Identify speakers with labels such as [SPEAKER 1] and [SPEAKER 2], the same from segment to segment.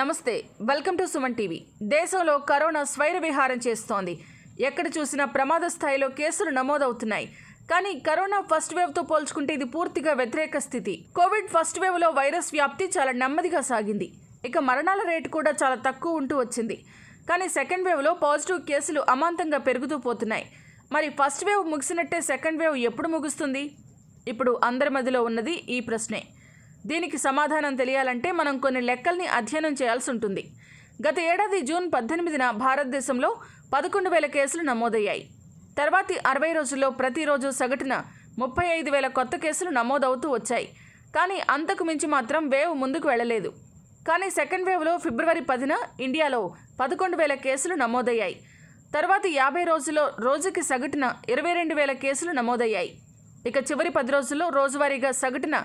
[SPEAKER 1] నమస్తే welcome to Suman TV దేశంలో corona స్వైర విహారం చేస్తోంది ఎక్కడ చూసినా ప్రమాద స్థాయిలో కేసులు నమోదవుతున్నాయి కానీ కరోనా ఫస్ట్ వేవ్తో పోల్చుకుంటే ఇది పూర్తిగా వ్యతిరేక స్థితి కోవిడ్ ఫస్ట్ వేవ్లో వైరస్ వ్యాప్తి చాలా నెమ్మదిగా సాగింది ఇక మరణాల రేటు కూడా చాలా తక్కువ ఉంటూ వచ్చింది కానీ సెకండ్ వేవ్లో పాజిటివ్ కేసులు అమాంతంగా పెరుగుతూ పోతున్నాయి మరి ఫస్ట్ వేవ్ ముగిసినట్టే సెకండ్ వేవ్ ఎప్పుడు ముగుస్తుంది ఇప్పుడు అందరి మధ్యలో ఉన్నది ఈ ప్రశ్నే దీనికి సమాధానం తెలియాలంటే మనం కొన్ని లెక్కల్ని అధ్యయనం చేయాల్సి ఉంటుంది గత ఏడాది జూన్ పద్దెనిమిదిన భారతదేశంలో పదకొండు వేల కేసులు నమోదయ్యాయి తర్వాతి అరవై రోజుల్లో ప్రతిరోజు సగటున ముప్పై ఐదు వేల కొత్త కేసులు నమోదవుతూ వచ్చాయి కానీ అంతకు మించి మాత్రం వేవ్ ముందుకు వెళ్ళలేదు కానీ సెకండ్ వేవ్లో ఫిబ్రవరి పదిన ఇండియాలో పదకొండు వేల కేసులు నమోదయ్యాయి తర్వాత యాభై రోజుల్లో రోజుకి సగటున ఇరవై రెండు వేల కేసులు నమోదయ్యాయి ఇక చివరి పది రోజుల్లో రోజువారీగా సగటున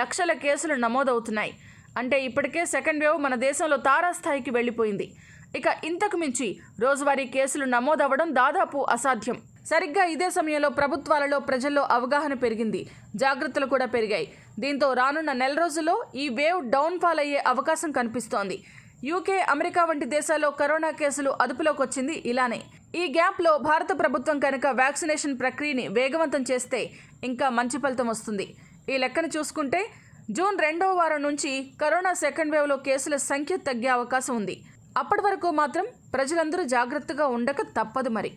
[SPEAKER 1] లక్షల కేసులు నమోదవుతున్నాయి అంటే ఇప్పటికే సెకండ్ వేవ్ మన దేశంలో తారాస్థాయికి వెళ్ళిపోయింది ఇక ఇంతకు మించి రోజువారీ కేసులు నమోదవ్వడం దాదాపు అసాధ్యం సరిగ్గా ఇదే సమయంలో ప్రభుత్వాలలో ప్రజల్లో అవగాహన పెరిగింది జాగ్రత్తలు కూడా పెరిగాయి దీంతో రానున్న నెల రోజుల్లో ఈ వేవ్ డౌన్ఫాల్ అయ్యే అవకాశం కనిపిస్తోంది యూకే అమెరికా వంటి దేశాల్లో కరోనా కేసులు అదుపులోకి వచ్చింది ఇలానే ఈ గ్యాప్లో భారత ప్రభుత్వం కనుక వ్యాక్సినేషన్ ప్రక్రియని వేగవంతం చేస్తే ఇంకా మంచి ఫలితం వస్తుంది ఈ లెక్కను చూసుకుంటే జూన్ రెండవ వారం నుంచి కరోనా సెకండ్ వేవ్లో కేసుల సంఖ్య తగ్గే అవకాశం ఉంది అప్పటి వరకు మాత్రం ప్రజలందరూ జాగ్రత్తగా ఉండక తప్పదు మరి